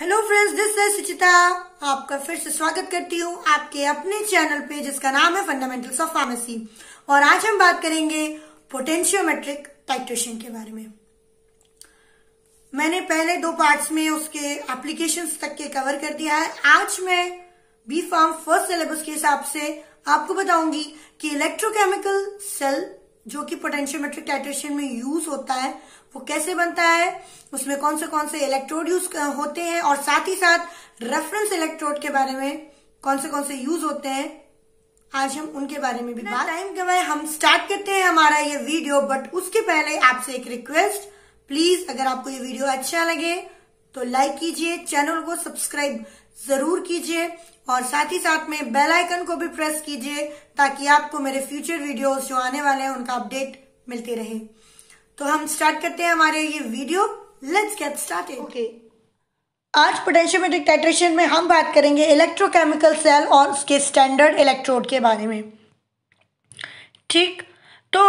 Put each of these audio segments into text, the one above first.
Hello friends this is Suchita आपका फिर से स्वागत करती हूँ आपके अपने चैनल पे जिसका नाम है फंडामेंटल्स ऑफ फार्मेसी और आज हम बात करेंगे पोटेंशियोमेट्रिक टाइट्रेशन के बारे में मैंने पहले दो पार्ट्स में उसके एप्लीकेशन तक के कवर कर दिया है आज मैं बी फार्म फर्स्ट सिलेबस के हिसाब से आपको बताऊंगी कि इलेक्ट्रोकेमिकल सेल जो कि पोटेंशियोमेट्रिक टाइट्रेशन में यूज होता है वो कैसे बनता है उसमें कौन से कौन से इलेक्ट्रोड यूज होते हैं और साथ ही साथ रेफरेंस इलेक्ट्रोड के बारे में कौन से कौन से यूज होते हैं आज हम उनके बारे में भी बात टाइम गवाए हम स्टार्ट करते हैं हमारा ये वीडियो बट उसके पहले आपसे एक रिक्वेस्ट प्लीज अगर आपको ये वीडियो अच्छा लगे तो लाइक कीजिए चैनल को सब्सक्राइब जरूर कीजिए और साथ ही साथ में बेल आइकन को भी प्रेस कीजिए ताकि आपको मेरे फ्यूचर वीडियोस जो आने वाले हैं उनका अपडेट मिलते रहे तो हम स्टार्ट करते हैं हमारे ये video let's get started okay आज पोटेंशियोमेट्रिक टाइट्रेशन में हम बात करेंगे इलेक्ट्रोकेमिकल सेल और उसके स्टैंडर्ड इलेक्ट्रोड के बारे में ठीक तो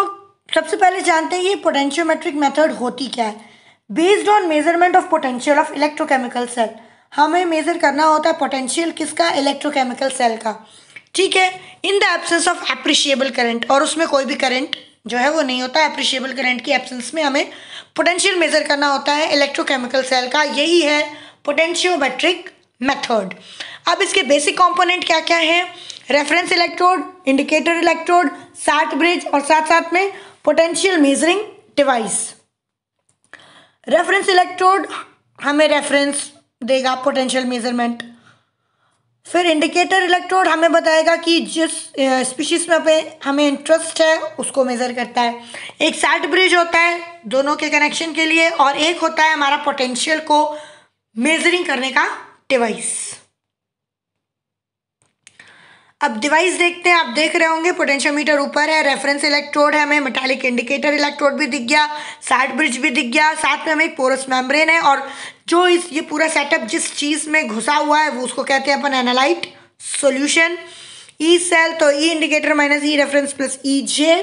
सबसे पहले जानते हैं ये पोटेंशियोमेट्रिक मेथड होती क्या है based on measurement of potential of electrochemical cell हमें मेज़र करना होता है पोटेंशियल किसका इलेक्ट्रोकेमिकल सेल का ठीक है in the absence of appreciable current और उसमें कोई भी करंट जो है वो नहीं होता एप्रिशिएबल करंट की एब्सेंस में हमें पोटेंशियल मेज़र करना होता है इलेक्ट्रोकेमिकल सेल का यही है पोटेंशियोमेट्रिक मेथड अब इसके बेसिक कंपोनेंट क्या क्या हैं reference electrode indicator electrode salt bridge और साथ साथ में potential measuring device reference electrode हमें रेफरेंस देगा पोटेंशियल मेजरमेंट फिर इंडिकेटर इलेक्ट्रोड हमें बताएगा कि जिस स्पीशीज में पे हमें इंटरेस्ट है उसको मेज़र करता है एक सैट ब्रिज होता है दोनों के कनेक्शन के लिए और एक होता है हमारा पोटेंशियल को मेजरिंग करने का डिवाइस अब डिवाइस देखते हैं आप देख रहे होंगे पोटेंशियोमीटर ऊपर है रेफरेंस इलेक्ट्रोड है हमें मेटालिक इंडिकेटर इलेक्ट्रोड भी दिख गया साइड ब्रिज भी दिख गया साथ में हमें एक पोरस मेम्ब्रेन है और जो इस ये पूरा सेटअप जिस चीज़ में घुसा हुआ है वो उसको कहते हैं अपन एनालाइट सोल्यूशन ई सेल तो E indicator minus E reference plus E J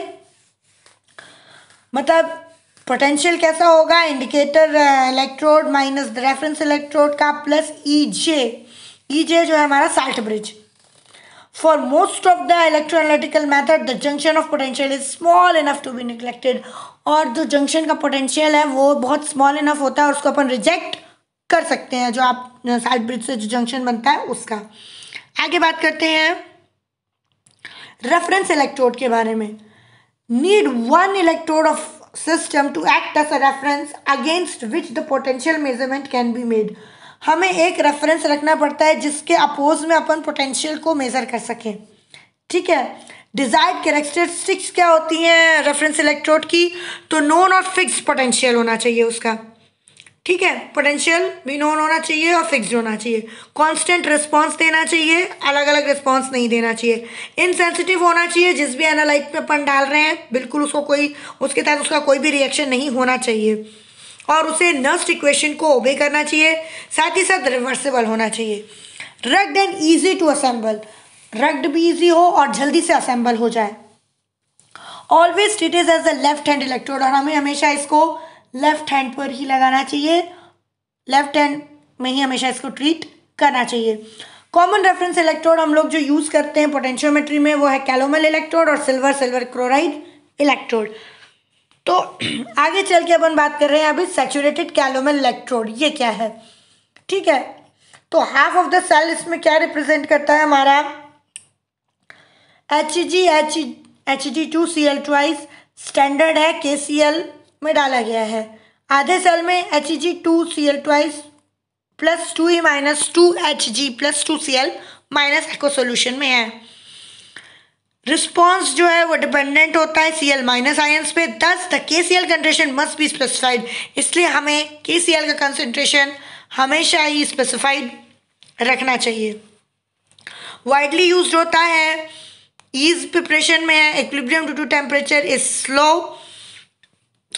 मतलब पोटेंशियल कैसा होगा indicator electrode minus reference electrode का plus E J E J जो है हमारा salt bridge For most of the electroanalytical method, the junction of potential is small enough to be neglected. और जो junction का potential है वो बहुत small enough होता है उसको अपन reject कर सकते हैं जो आप साइड ब्रिज से जो junction बनता है उसका आगे बात करते हैं रेफरेंस इलेक्ट्रोड के बारे में need one electrode of system to act as a reference against which the potential measurement can be made हमें एक रेफरेंस रखना पड़ता है जिसके अपोज में अपन पोटेंशियल को मेज़र कर सकें ठीक है डिजायर्ड कैरेक्टरिस्टिक्स क्या होती हैं रेफरेंस इलेक्ट्रोड की तो नोन और फिक्स पोटेंशियल होना चाहिए उसका ठीक है पोटेंशियल भी नोन होना चाहिए और फिक्स होना चाहिए कांस्टेंट रिस्पांस देना चाहिए अलग अलग रिस्पांस नहीं देना चाहिए इनसेंसिटिव होना चाहिए जिस भी एनालाइट पे अपन डाल रहे हैं बिल्कुल उसको कोई उसके तहत उसका कोई भी रिएक्शन नहीं होना चाहिए और उसे नर्स्ट इक्वेशन को ओबे करना चाहिए साथ ही साथ रिवर्सिबल होना चाहिए rugged and easy to assemble rugged भी ईजी हो और जल्दी से असेंबल हो जाए always it is as a left hand electrode और हमें हमेशा इसको लेफ्ट हैंड पर ही लगाना चाहिए लेफ्ट हैंड में ही हमेशा इसको ट्रीट करना चाहिए कॉमन रेफरेंस इलेक्ट्रोड हम लोग जो यूज़ करते हैं पोटेंशियोमेट्री में वो है कैलोमल इलेक्ट्रोड और सिल्वर सिल्वर क्लोराइड इलेक्ट्रोड तो आगे चल के अपन बात कर रहे हैं अभी सेचुरेटेड कैलोमल इलेक्ट्रोड ये क्या है ठीक है तो हाफ ऑफ द सेल इसमें क्या रिप्रेजेंट करता है हमारा H G H H G two C L twice standard है के सी एल में डाला गया है आधे सेल में H G two C L twice plus two e minus two H G plus two C L minus इको solution में है रिस्पॉन्स जो है वो डिपेंडेंट होता है सी एल माइनस आयंस पे thus the K C L concentration must be specified इसलिए हमें के सी एल का कंसेंट्रेशन हमेशा ही स्पेसिफाइड रखना चाहिए वाइडली यूज होता है ईज प्रिपरेशन में है equilibrium due to temperature is slow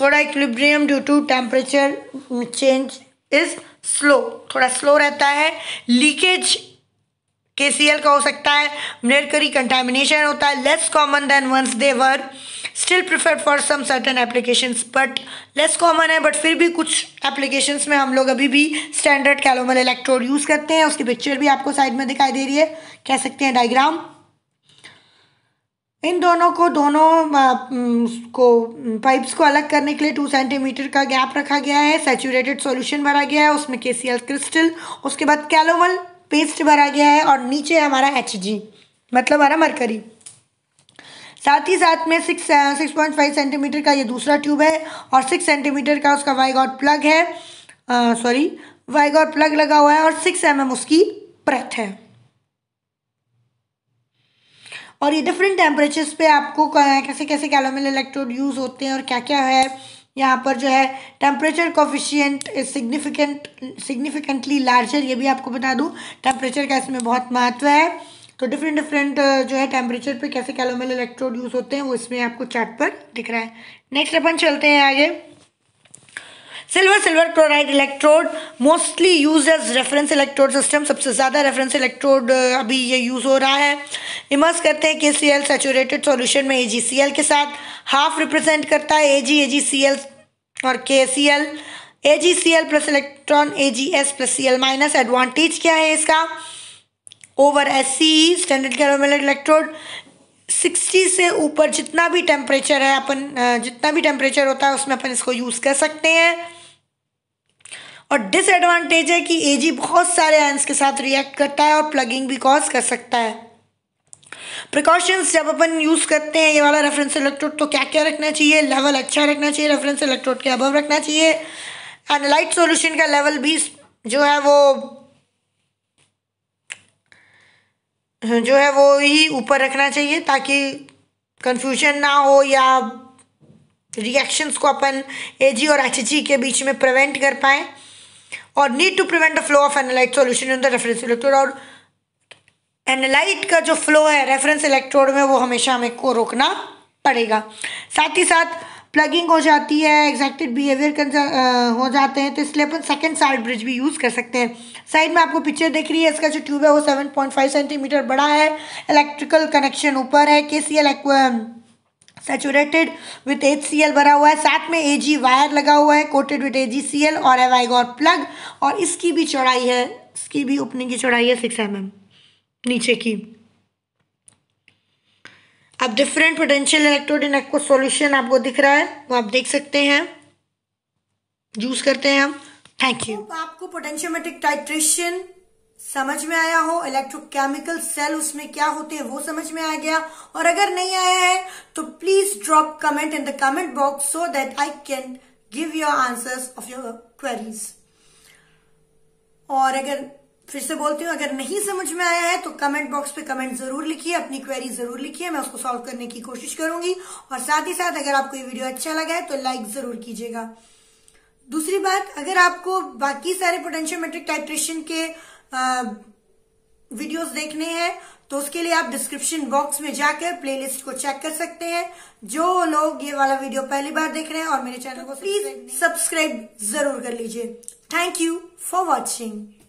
थोड़ा equilibrium due to temperature change is slow थोड़ा स्लो रहता है लीकेज के सी एल का हो सकता है मेरकरी कंटेमिनेशन होता है less common than once they were still prefer for some certain applications but less common है बट फिर भी कुछ एप्लीकेशंस में हम लोग अभी भी स्टैंडर्ड कैलोमल इलेक्ट्रोड यूज़ करते हैं उसकी पिक्चर भी आपको साइड में दिखाई दे रही है कह सकते हैं डायग्राम इन दोनों को दोनों को पाइप्स को अलग करने के लिए टू सेंटीमीटर का गैप रखा गया है सेचूरेटेड सॉल्यूशन भरा गया है उसमें के क्रिस्टल उसके बाद कैलोमल पेस्ट भरा गया है और नीचे हमारा एच मतलब हमारा मरकरी साथ ही साथ में six six point five centimetre का ये दूसरा ट्यूब है और सिक्स सेंटीमीटर का उसका वाइगॉट प्लग है सॉरी वाइग गॉड प्लग लगा हुआ है और सिक्स एम mm उसकी प्रथ है और ये डिफरेंट टेम्परेचर्स पे आपको कैसे कैसे कैलोमिल इलेक्ट्रोड यूज़ होते हैं और क्या क्या है यहाँ पर जो है temperature coefficient significant significantly larger ये भी आपको बता दूँ टेम्परेचर का इसमें बहुत महत्व है तो डिफरेंट डिफरेंट uh, जो है टेम्परेचर पे कैसे कैलोमल इलेक्ट्रोड यूज़ होते हैं वो इसमें आपको चार्ट पर दिख रहा है नेक्स्ट अपन चलते हैं आगे silver silver chloride electrode mostly use as reference electrode system सबसे ज़्यादा रेफरेंस इलेक्ट्रोड अभी ये यूज़ हो रहा है इमर्स करते हैं के सी एल सेचूरेटेड सोल्यूशन में ए जी सी एल के साथ हाफ रिप्रेजेंट करता है ए जी ए जी सी एल और K C L A G C L plus electron A G S plus C L minus advantage क्या है इसका over S C standard calomel electrode sixty से ऊपर जितना भी टेम्परेचर है अपन uh, जितना भी टेम्परेचर होता है उसमें अपन इसको यूज़ कर सकते हैं और डिसएडवांटेज है कि एजी बहुत सारे आयंस के साथ रिएक्ट करता है और प्लगिंग भी कॉज कर सकता है प्रिकॉशंस जब अपन यूज़ करते हैं ये वाला रेफरेंस इलेक्ट्रोड तो क्या क्या रखना चाहिए लेवल अच्छा रखना चाहिए रेफरेंस इलेक्ट्रोड के अबव रखना चाहिए एनालाइट सॉल्यूशन का लेवल भी जो है वो जो है वो ही ऊपर रखना चाहिए ताकि कन्फ्यूजन ना हो या रिएक्शंस को अपन एजी और एचजी के बीच में प्रिवेंट कर पाएँ और need to prevent the flow of analyte solution in the reference electrode और एनालाइट का जो फ्लो है रेफरेंस इलेक्ट्रोड में वो हमेशा हमें को रोकना पड़ेगा साथ ही साथ प्लगिंग हो जाती है एग्जैक्टेड बिहेवियर हो जाते हैं तो इसलिए अपन सेकेंड साइड ब्रिज भी यूज़ कर सकते हैं साइड में आपको पिक्चर देख रही है इसका जो ट्यूब है वो सेवन पॉइंट फाइव सेंटीमीटर बड़ा है इलेक्ट्रिकल कनेक्शन ऊपर है K C L saturated with H C L भरा हुआ है साथ में ए जी वायर लगा हुआ है coated with A G C L और एव आई गॉट प्लग और इसकी भी चौड़ाई है इसकी भी ओपनिंग की चौड़ाई है सिक्स एम एम नीचे की अब डिफरेंट पोटेंशियल इलेक्ट्रोड इन को सोल्यूशन आपको दिख रहा है वो आप देख सकते हैं यूज करते हैं हम थैंक यू तो आपको पोटेंशियोमेटिक टाइट्रेशन समझ में आया हो इलेक्ट्रोकेमिकल सेल उसमें क्या होते हैं वो समझ में आ गया और अगर नहीं आया है तो please drop comment in the comment box so that I can give your answers of your queries और अगर फिर से बोलती हूँ अगर नहीं समझ में आया है तो कमेंट बॉक्स पे कमेंट जरूर लिखिए अपनी क्वेरी जरूर लिखिए मैं उसको सॉल्व करने की कोशिश करूंगी और साथ ही साथ अगर आपको ये वीडियो अच्छा लगा है तो लाइक जरूर कीजिएगा दूसरी बात अगर आपको बाकी सारे पोटेंशियल मेट्रिक टाइट्रेशन के वीडियोस देखने हैं तो उसके लिए आप डिस्क्रिप्शन बॉक्स में जाकर प्लेलिस्ट को चेक कर सकते हैं जो लोग ये वाला वीडियो पहली बार देख रहे हैं और मेरे चैनल को प्लीज तो सब्सक्राइब जरूर कर लीजिए थैंक यू फॉर वॉचिंग